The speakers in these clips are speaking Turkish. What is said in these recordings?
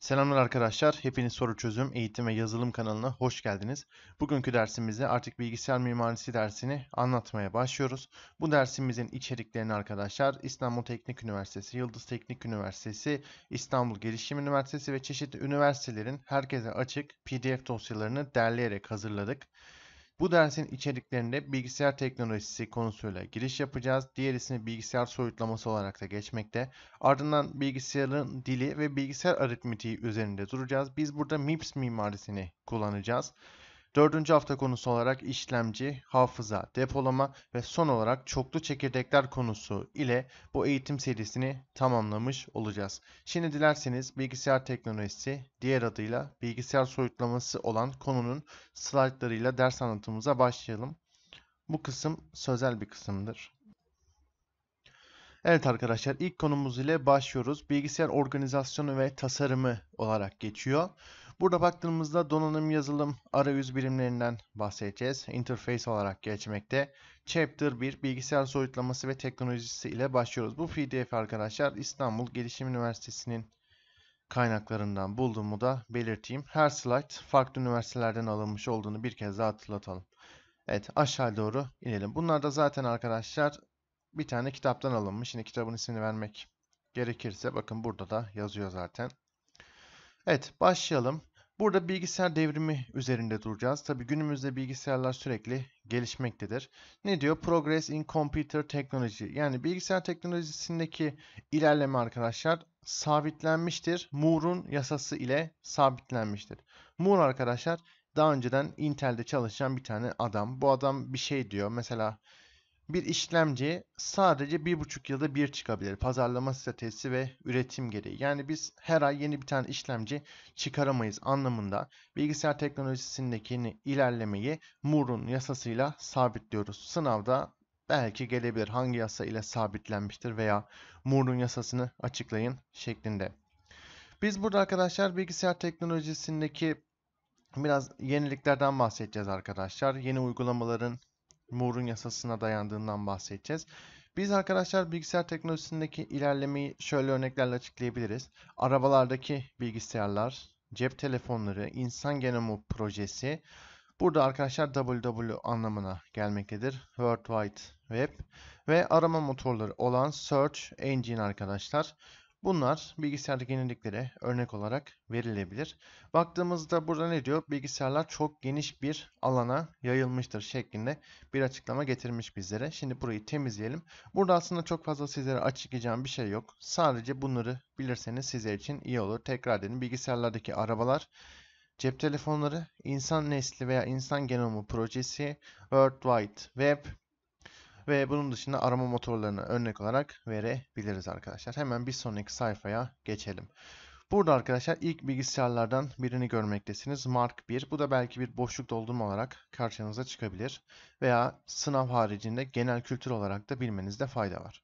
Selamlar arkadaşlar. Hepiniz soru çözüm, eğitim ve yazılım kanalına hoş geldiniz. Bugünkü dersimizde artık bilgisayar mimarisi dersini anlatmaya başlıyoruz. Bu dersimizin içeriklerini arkadaşlar İstanbul Teknik Üniversitesi, Yıldız Teknik Üniversitesi, İstanbul Gelişim Üniversitesi ve çeşitli üniversitelerin herkese açık PDF dosyalarını derleyerek hazırladık. Bu dersin içeriklerinde bilgisayar teknolojisi konusuyla giriş yapacağız. Diğer ismi bilgisayar soyutlaması olarak da geçmekte. Ardından bilgisayarın dili ve bilgisayar aritmetiği üzerinde duracağız. Biz burada MIPS mimarisini kullanacağız. Dördüncü hafta konusu olarak işlemci, hafıza, depolama ve son olarak çoklu çekirdekler konusu ile bu eğitim serisini tamamlamış olacağız. Şimdi dilerseniz bilgisayar teknolojisi, diğer adıyla bilgisayar soyutlaması olan konunun slaytlarıyla ders anlatımımıza başlayalım. Bu kısım sözel bir kısımdır. Evet arkadaşlar ilk konumuz ile başlıyoruz. Bilgisayar organizasyonu ve tasarımı olarak geçiyor. Burada baktığımızda donanım yazılım arayüz birimlerinden bahsedeceğiz. Interface olarak geçmekte. Chapter 1 bilgisayar soyutlaması ve teknolojisi ile başlıyoruz. Bu pdf arkadaşlar İstanbul Gelişim Üniversitesi'nin kaynaklarından bulduğumu da belirteyim. Her slide farklı üniversitelerden alınmış olduğunu bir kez daha hatırlatalım. Evet aşağı doğru inelim. Bunlar da zaten arkadaşlar bir tane kitaptan alınmış. Şimdi kitabın ismini vermek gerekirse bakın burada da yazıyor zaten. Evet başlayalım. Burada bilgisayar devrimi üzerinde duracağız. Tabi günümüzde bilgisayarlar sürekli gelişmektedir. Ne diyor? Progress in Computer Technology. Yani bilgisayar teknolojisindeki ilerleme arkadaşlar sabitlenmiştir. Moore'un yasası ile sabitlenmiştir. Moore arkadaşlar daha önceden Intel'de çalışan bir tane adam. Bu adam bir şey diyor. Mesela bir işlemci sadece bir buçuk yılda bir çıkabilir. Pazarlama stratejisi ve üretim gereği. Yani biz her ay yeni bir tane işlemci çıkaramayız anlamında bilgisayar teknolojisindeki ilerlemeyi Moore'un yasasıyla sabitliyoruz. Sınavda belki gelebilir hangi yasa ile sabitlenmiştir veya Moore'un yasasını açıklayın şeklinde. Biz burada arkadaşlar bilgisayar teknolojisindeki biraz yeniliklerden bahsedeceğiz arkadaşlar. Yeni uygulamaların Moore'un yasasına dayandığından bahsedeceğiz. Biz arkadaşlar bilgisayar teknolojisindeki ilerlemeyi şöyle örneklerle açıklayabiliriz. Arabalardaki bilgisayarlar, cep telefonları, insan genomu projesi. Burada arkadaşlar www e anlamına gelmektedir. World Wide Web ve arama motorları olan Search Engine arkadaşlar. Bunlar bilgisayar genelliklere örnek olarak verilebilir. Baktığımızda burada ne diyor? Bilgisayarlar çok geniş bir alana yayılmıştır şeklinde bir açıklama getirmiş bizlere. Şimdi burayı temizleyelim. Burada aslında çok fazla sizlere açıklayacağım bir şey yok. Sadece bunları bilirseniz sizler için iyi olur. Tekrar dedim bilgisayarlardaki arabalar, cep telefonları, insan nesli veya insan genomu projesi, World Wide Web, ve bunun dışında arama motorlarını örnek olarak verebiliriz arkadaşlar. Hemen bir sonraki sayfaya geçelim. Burada arkadaşlar ilk bilgisayarlardan birini görmektesiniz. Mark 1. Bu da belki bir boşluk doldurma olarak karşınıza çıkabilir. Veya sınav haricinde genel kültür olarak da bilmenizde fayda var.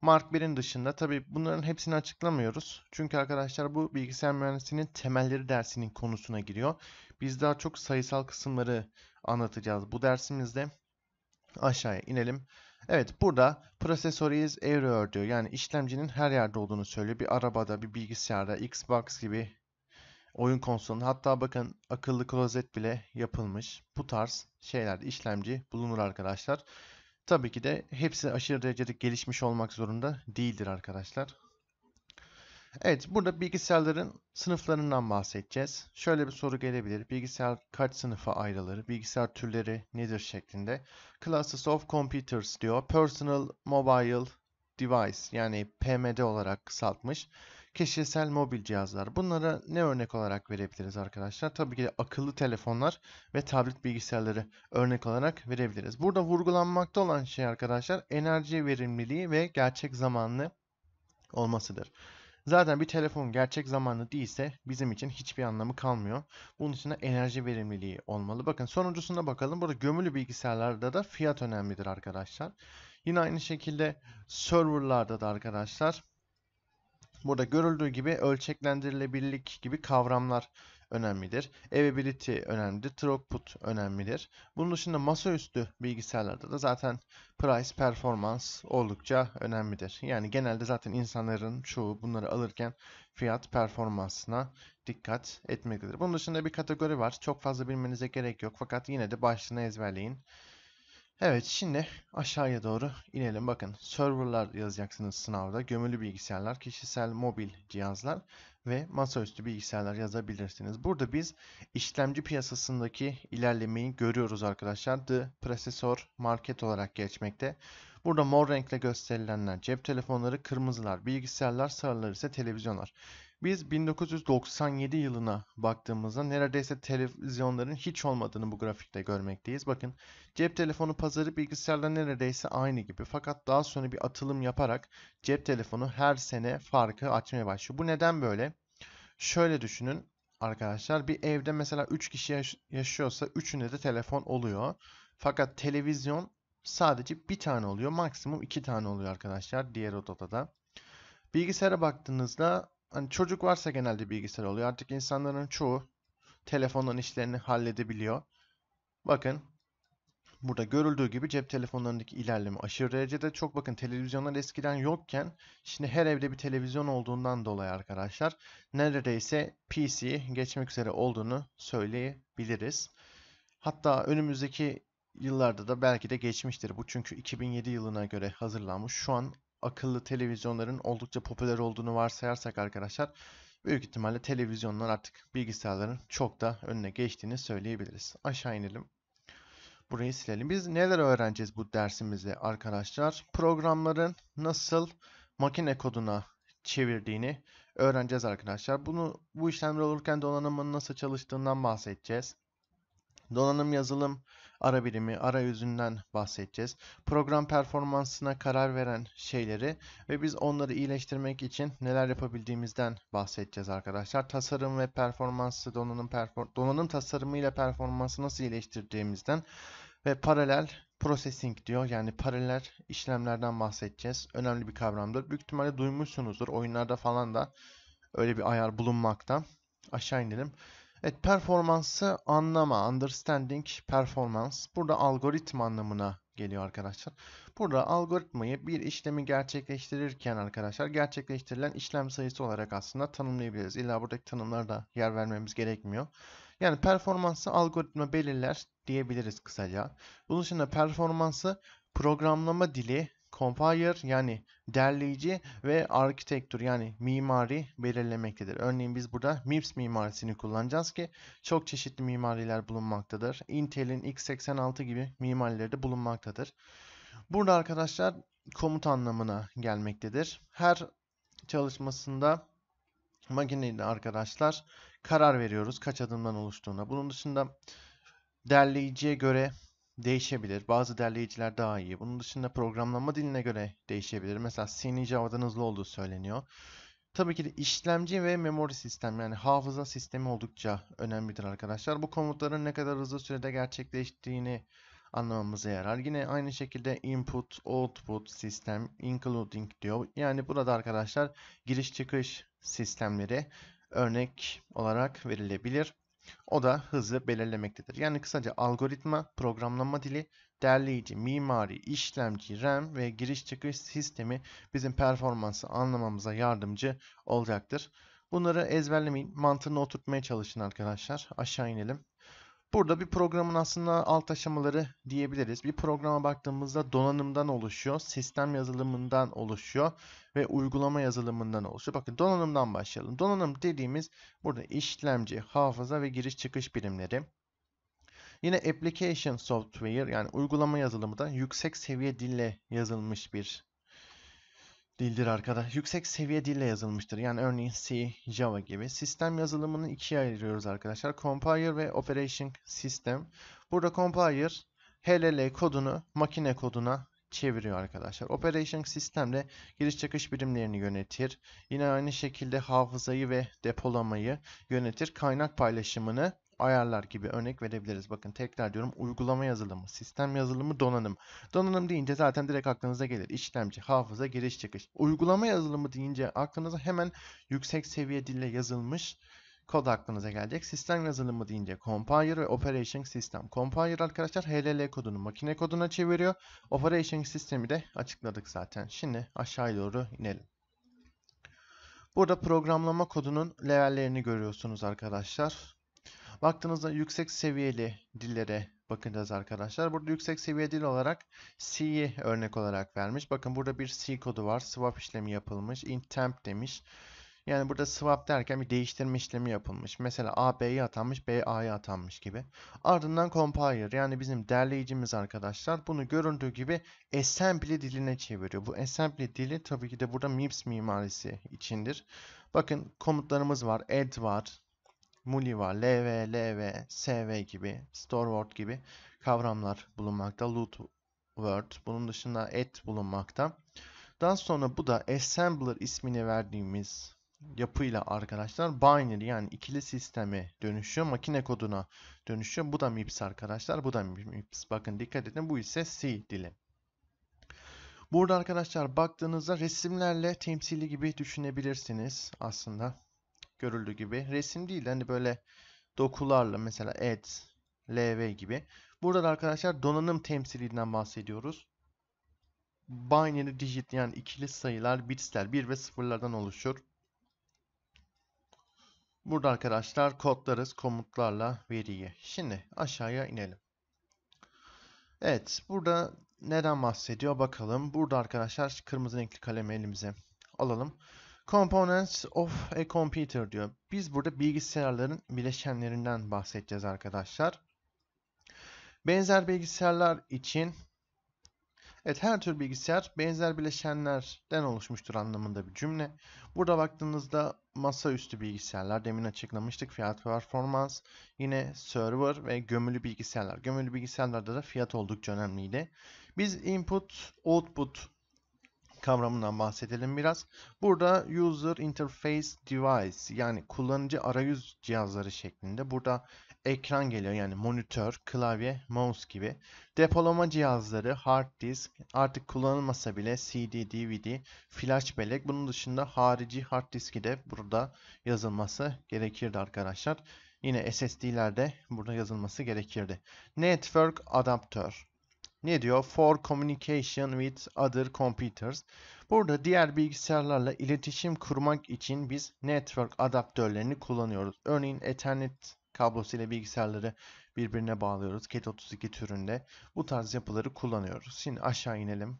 Mark 1'in dışında tabi bunların hepsini açıklamıyoruz. Çünkü arkadaşlar bu bilgisayar mühendisliğinin temelleri dersinin konusuna giriyor. Biz daha çok sayısal kısımları anlatacağız bu dersimizde aşağıya inelim. Evet burada prosesör is everywhere diyor. Yani işlemcinin her yerde olduğunu söylüyor. Bir arabada, bir bilgisayarda, Xbox gibi oyun konsolunda hatta bakın akıllı klozet bile yapılmış. Bu tarz şeylerde işlemci bulunur arkadaşlar. Tabii ki de hepsi aşırı derecede gelişmiş olmak zorunda değildir arkadaşlar. Evet, burada bilgisayarların sınıflarından bahsedeceğiz. Şöyle bir soru gelebilir. Bilgisayar kaç sınıfa ayrılır? Bilgisayar türleri nedir şeklinde. Classes of computers diyor. Personal mobile device yani PMD olarak kısaltmış. Kişisel mobil cihazlar. Bunlara ne örnek olarak verebiliriz arkadaşlar? Tabii ki de akıllı telefonlar ve tablet bilgisayarları örnek olarak verebiliriz. Burada vurgulanmakta olan şey arkadaşlar enerji verimliliği ve gerçek zamanlı olmasıdır. Zaten bir telefon gerçek zamanlı değilse bizim için hiçbir anlamı kalmıyor. Bunun için de enerji verimliliği olmalı. Bakın sonuncusuna bakalım. Burada gömülü bilgisayarlarda da fiyat önemlidir arkadaşlar. Yine aynı şekilde serverlarda da arkadaşlar burada görüldüğü gibi ölçeklendirilebilirlik gibi kavramlar önemlidir. Availability önemlidir. Throughput önemlidir. Bunun dışında masaüstü bilgisayarlarda da zaten price, performans oldukça önemlidir. Yani genelde zaten insanların çoğu bunları alırken fiyat performansına dikkat etmektedir. Bunun dışında bir kategori var. Çok fazla bilmenize gerek yok. Fakat yine de başlığını ezberleyin. Evet şimdi aşağıya doğru inelim. Bakın serverlar yazacaksınız sınavda. Gömülü bilgisayarlar, kişisel mobil cihazlar ve masaüstü bilgisayarlar yazabilirsiniz. Burada biz işlemci piyasasındaki ilerlemeyi görüyoruz arkadaşlar. The Processor Market olarak geçmekte. Burada mor renkle gösterilenler cep telefonları, kırmızılar bilgisayarlar, sarılar ise televizyonlar. Biz 1997 yılına baktığımızda neredeyse televizyonların hiç olmadığını bu grafikte görmekteyiz. Bakın cep telefonu pazarı bilgisayarla neredeyse aynı gibi fakat daha sonra bir atılım yaparak cep telefonu her sene farkı açmaya başlıyor. Bu neden böyle? Şöyle düşünün arkadaşlar bir evde mesela 3 kişi yaş yaşıyorsa 3'ünde de telefon oluyor. Fakat televizyon sadece bir tane oluyor maksimum 2 tane oluyor arkadaşlar diğer odada da. Bilgisayara baktığınızda hani çocuk varsa genelde bilgisayar oluyor. Artık insanların çoğu telefondan işlerini halledebiliyor. Bakın burada görüldüğü gibi cep telefonlarındaki ilerleme aşırı derecede çok. Bakın televizyonlar eskiden yokken şimdi her evde bir televizyon olduğundan dolayı arkadaşlar neredeyse PC geçmek üzere olduğunu söyleyebiliriz. Hatta önümüzdeki yıllarda da belki de geçmiştir bu çünkü 2007 yılına göre hazırlanmış şu an akıllı televizyonların oldukça popüler olduğunu varsayarsak arkadaşlar büyük ihtimalle televizyonlar artık bilgisayarların çok da önüne geçtiğini söyleyebiliriz. Aşağı inelim. Burayı silelim. Biz neler öğreneceğiz bu dersimizde arkadaşlar? Programların nasıl makine koduna çevirdiğini öğreneceğiz arkadaşlar. Bunu bu işlemler olurken donanımın nasıl çalıştığından bahsedeceğiz. Donanım yazılım ara birimi, arayüzünden bahsedeceğiz. Program performansına karar veren şeyleri ve biz onları iyileştirmek için neler yapabildiğimizden bahsedeceğiz arkadaşlar. Tasarım ve performansı, donanım, perform donanım tasarımı performansı nasıl iyileştirdiğimizden ve paralel processing diyor. Yani paralel işlemlerden bahsedeceğiz. Önemli bir kavramdır. Büyük ihtimalle duymuşsunuzdur. Oyunlarda falan da öyle bir ayar bulunmakta. Aşağı inelim. Evet performansı anlama, understanding, performans. Burada algoritma anlamına geliyor arkadaşlar. Burada algoritmayı bir işlemi gerçekleştirirken arkadaşlar gerçekleştirilen işlem sayısı olarak aslında tanımlayabiliriz. İlla buradaki tanımlara da yer vermemiz gerekmiyor. Yani performansı algoritma belirler diyebiliriz kısaca. Bunun dışında performansı programlama dili Compiler yani derleyici ve architecture yani mimari belirlemektedir. Örneğin biz burada MIPS mimarisini kullanacağız ki çok çeşitli mimariler bulunmaktadır. Intel'in x86 gibi mimarileri de bulunmaktadır. Burada arkadaşlar komut anlamına gelmektedir. Her çalışmasında makineyle arkadaşlar karar veriyoruz kaç adımdan oluştuğuna. Bunun dışında derleyiciye göre değişebilir. Bazı derleyiciler daha iyi. Bunun dışında programlama diline göre değişebilir. Mesela C'nin Java'dan hızlı olduğu söyleniyor. Tabii ki de işlemci ve memori sistem yani hafıza sistemi oldukça önemlidir arkadaşlar. Bu komutların ne kadar hızlı sürede gerçekleştiğini anlamamıza yarar. Yine aynı şekilde input, output sistem, including diyor. Yani burada arkadaşlar giriş çıkış sistemleri örnek olarak verilebilir. O da hızı belirlemektedir. Yani kısaca algoritma, programlama dili, derleyici, mimari, işlemci, RAM ve giriş çıkış sistemi bizim performansı anlamamıza yardımcı olacaktır. Bunları ezberlemeyin. Mantığını oturtmaya çalışın arkadaşlar. Aşağı inelim. Burada bir programın aslında alt aşamaları diyebiliriz. Bir programa baktığımızda donanımdan oluşuyor, sistem yazılımından oluşuyor ve uygulama yazılımından oluşuyor. Bakın donanımdan başlayalım. Donanım dediğimiz burada işlemci, hafıza ve giriş çıkış birimleri. Yine application software yani uygulama yazılımı da yüksek seviye dille yazılmış bir dildir arkadaş. Yüksek seviye dille yazılmıştır. Yani örneğin C, Java gibi. Sistem yazılımını ikiye ayırıyoruz arkadaşlar. Compiler ve Operation System. Burada Compiler HLL kodunu makine koduna çeviriyor arkadaşlar. Operation System de giriş çıkış birimlerini yönetir. Yine aynı şekilde hafızayı ve depolamayı yönetir. Kaynak paylaşımını ayarlar gibi örnek verebiliriz. Bakın tekrar diyorum uygulama yazılımı, sistem yazılımı, donanım. Donanım deyince zaten direkt aklınıza gelir. İşlemci, hafıza, giriş çıkış. Uygulama yazılımı deyince aklınıza hemen yüksek seviye dille yazılmış kod aklınıza gelecek. Sistem yazılımı deyince compiler ve operation system. Compiler arkadaşlar HLL kodunu makine koduna çeviriyor. Operation sistemi de açıkladık zaten. Şimdi aşağı doğru inelim. Burada programlama kodunun levellerini görüyorsunuz arkadaşlar. Baktığınızda yüksek seviyeli dillere bakacağız arkadaşlar. Burada yüksek seviye dil olarak C'yi örnek olarak vermiş. Bakın burada bir C kodu var. Swap işlemi yapılmış. Int temp demiş. Yani burada swap derken bir değiştirme işlemi yapılmış. Mesela A B'ye atanmış, B A'ya atanmış gibi. Ardından compiler yani bizim derleyicimiz arkadaşlar bunu göründüğü gibi assembly diline çeviriyor. Bu assembly dili tabii ki de burada MIPS mimarisi içindir. Bakın komutlarımız var, add var, Muliva, LV, LV, SV gibi, Storeword gibi kavramlar bulunmakta. Loot word. Bunun dışında et bulunmakta. Daha sonra bu da assembler ismini verdiğimiz yapıyla arkadaşlar binary yani ikili sistemi dönüşüyor. Makine koduna dönüşüyor. Bu da MIPS arkadaşlar. Bu da MIPS. Bakın dikkat edin bu ise C dili. Burada arkadaşlar baktığınızda resimlerle temsili gibi düşünebilirsiniz aslında görüldüğü gibi resim değil hani böyle dokularla mesela ads, lv gibi. Burada da arkadaşlar donanım temsilinden bahsediyoruz. Binary digit yani ikili sayılar bitsler 1 ve 0'lardan oluşur. Burada arkadaşlar kodlarız komutlarla veriyi. Şimdi aşağıya inelim. Evet burada neden bahsediyor bakalım. Burada arkadaşlar kırmızı renkli kalemi elimize alalım. Components of a computer diyor. Biz burada bilgisayarların bileşenlerinden bahsedeceğiz arkadaşlar. Benzer bilgisayarlar için Evet her tür bilgisayar benzer bileşenlerden oluşmuştur anlamında bir cümle. Burada baktığınızda masaüstü bilgisayarlar demin açıklamıştık fiyat performans yine server ve gömülü bilgisayarlar. Gömülü bilgisayarlarda da fiyat oldukça önemliydi. Biz input output kavramından bahsedelim biraz. Burada User Interface Device yani kullanıcı arayüz cihazları şeklinde. Burada ekran geliyor yani monitör, klavye, mouse gibi. Depolama cihazları, hard disk, artık kullanılmasa bile CD, DVD, flash bellek. Bunun dışında harici hard diski de burada yazılması gerekirdi arkadaşlar. Yine SSD'lerde burada yazılması gerekirdi. Network adapter. Ne diyor? For communication with other computers. Burada diğer bilgisayarlarla iletişim kurmak için biz network adaptörlerini kullanıyoruz. Örneğin Ethernet kablosu ile bilgisayarları birbirine bağlıyoruz. CAT32 türünde bu tarz yapıları kullanıyoruz. Şimdi aşağı inelim.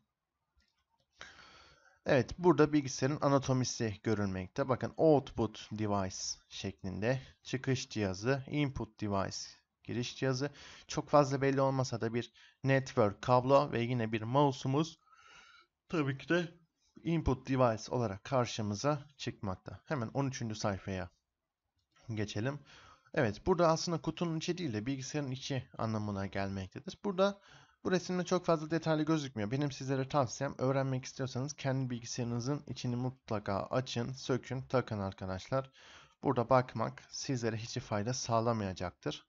Evet burada bilgisayarın anatomisi görülmekte. Bakın output device şeklinde çıkış cihazı, input device giriş cihazı. Çok fazla belli olmasa da bir network kablo ve yine bir mouse'umuz tabii ki de input device olarak karşımıza çıkmakta. Hemen 13. sayfaya geçelim. Evet burada aslında kutunun içi değil de bilgisayarın içi anlamına gelmektedir. Burada bu resimde çok fazla detaylı gözükmüyor. Benim sizlere tavsiyem öğrenmek istiyorsanız kendi bilgisayarınızın içini mutlaka açın, sökün, takın arkadaşlar. Burada bakmak sizlere hiç fayda sağlamayacaktır.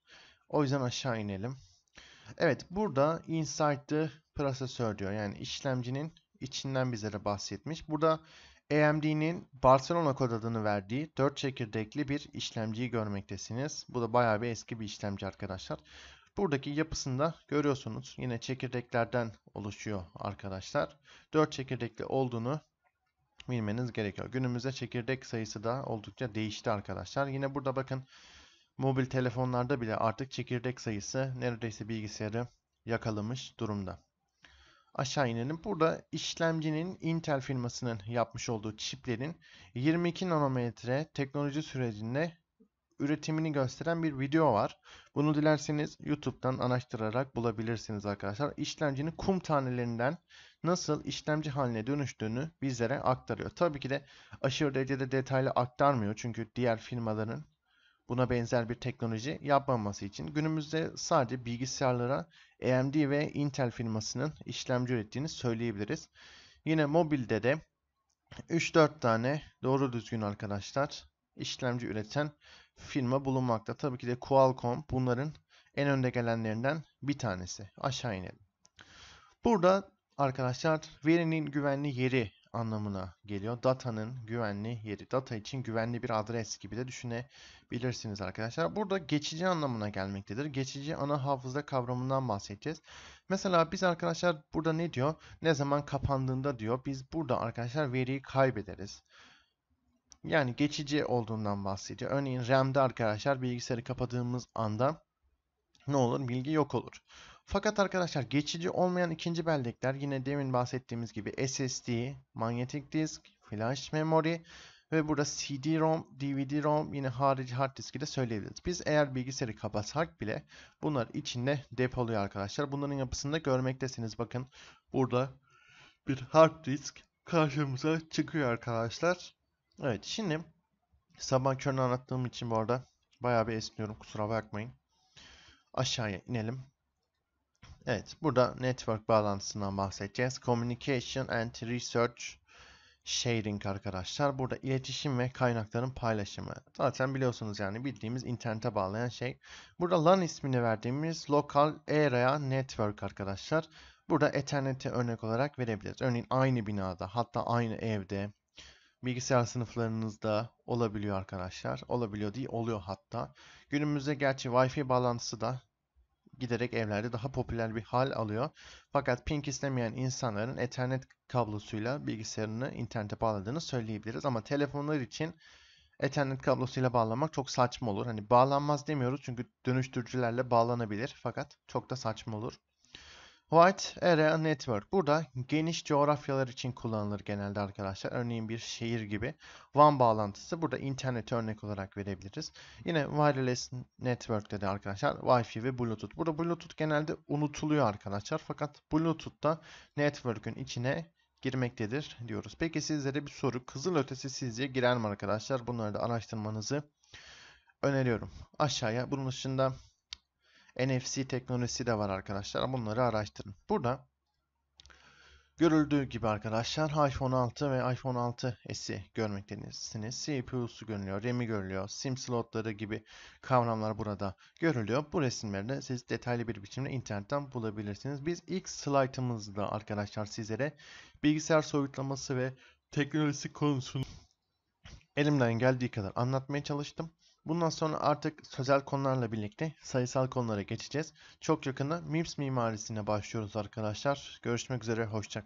O yüzden aşağı inelim. Evet burada inside the processor diyor. Yani işlemcinin içinden bizlere bahsetmiş. Burada AMD'nin Barcelona kod adını verdiği 4 çekirdekli bir işlemciyi görmektesiniz. Bu da bayağı bir eski bir işlemci arkadaşlar. Buradaki yapısında görüyorsunuz yine çekirdeklerden oluşuyor arkadaşlar. 4 çekirdekli olduğunu bilmeniz gerekiyor. Günümüzde çekirdek sayısı da oldukça değişti arkadaşlar. Yine burada bakın Mobil telefonlarda bile artık çekirdek sayısı neredeyse bilgisayarı yakalamış durumda. Aşağı inelim. Burada işlemcinin Intel firmasının yapmış olduğu çiplerin 22 nanometre teknoloji sürecinde üretimini gösteren bir video var. Bunu dilerseniz YouTube'dan araştırarak bulabilirsiniz arkadaşlar. İşlemcinin kum tanelerinden nasıl işlemci haline dönüştüğünü bizlere aktarıyor. Tabii ki de aşırı derecede detaylı aktarmıyor çünkü diğer firmaların buna benzer bir teknoloji yapmaması için günümüzde sadece bilgisayarlara AMD ve Intel firmasının işlemci ürettiğini söyleyebiliriz. Yine mobilde de 3-4 tane doğru düzgün arkadaşlar işlemci üreten firma bulunmakta. Tabii ki de Qualcomm bunların en önde gelenlerinden bir tanesi. Aşağı inelim. Burada arkadaşlar verinin güvenli yeri anlamına geliyor. Datanın güvenli yeri. Data için güvenli bir adres gibi de düşünebilirsiniz arkadaşlar. Burada geçici anlamına gelmektedir. Geçici ana hafıza kavramından bahsedeceğiz. Mesela biz arkadaşlar burada ne diyor? Ne zaman kapandığında diyor. Biz burada arkadaşlar veriyi kaybederiz. Yani geçici olduğundan bahsediyor. Örneğin RAM'de arkadaşlar bilgisayarı kapadığımız anda ne olur? Bilgi yok olur. Fakat arkadaşlar geçici olmayan ikinci bellekler yine demin bahsettiğimiz gibi SSD, manyetik disk, flash memory ve burada CD-ROM, DVD-ROM yine harici hard diski de söyleyebiliriz. Biz eğer bilgisayarı kapatsak bile bunlar içinde depoluyor arkadaşlar. Bunların yapısında görmektesiniz. Bakın burada bir hard disk karşımıza çıkıyor arkadaşlar. Evet şimdi sabah körünü anlattığım için bu arada bayağı bir esniyorum kusura bakmayın. Aşağıya inelim. Evet, burada network bağlantısından bahsedeceğiz. Communication and Research Sharing arkadaşlar. Burada iletişim ve kaynakların paylaşımı. Zaten biliyorsunuz yani bildiğimiz internete bağlayan şey. Burada LAN ismini verdiğimiz Local Area Network arkadaşlar. Burada Ethernet'i örnek olarak verebiliriz. Örneğin aynı binada hatta aynı evde bilgisayar sınıflarınızda olabiliyor arkadaşlar. Olabiliyor değil oluyor hatta. Günümüzde gerçi Wi-Fi bağlantısı da giderek evlerde daha popüler bir hal alıyor. Fakat ping istemeyen insanların Ethernet kablosuyla bilgisayarını internete bağladığını söyleyebiliriz. Ama telefonlar için Ethernet kablosuyla bağlamak çok saçma olur. Hani bağlanmaz demiyoruz çünkü dönüştürücülerle bağlanabilir fakat çok da saçma olur. Wide Area Network. Burada geniş coğrafyalar için kullanılır genelde arkadaşlar. Örneğin bir şehir gibi WAN bağlantısı. Burada internet örnek olarak verebiliriz. Yine Wireless Network'te de arkadaşlar Wi-Fi ve Bluetooth. Burada Bluetooth genelde unutuluyor arkadaşlar. Fakat Bluetooth da network'ün içine girmektedir diyoruz. Peki sizlere bir soru. Kızıl ötesi sizce girer mi arkadaşlar? Bunları da araştırmanızı öneriyorum. Aşağıya bunun dışında NFC teknolojisi de var arkadaşlar. Bunları araştırın. Burada görüldüğü gibi arkadaşlar iPhone 6 ve iPhone 6 SE görmektesiniz. CPU'su görülüyor, RAM'i görülüyor, SIM slotları gibi kavramlar burada görülüyor. Bu resimleri de siz detaylı bir biçimde internetten bulabilirsiniz. Biz ilk slaytımızda arkadaşlar sizlere bilgisayar soyutlaması ve teknolojisi konusunu elimden geldiği kadar anlatmaya çalıştım. Bundan sonra artık sözel konularla birlikte sayısal konulara geçeceğiz. Çok yakında MIPS mimarisine başlıyoruz arkadaşlar. Görüşmek üzere, hoşçakalın.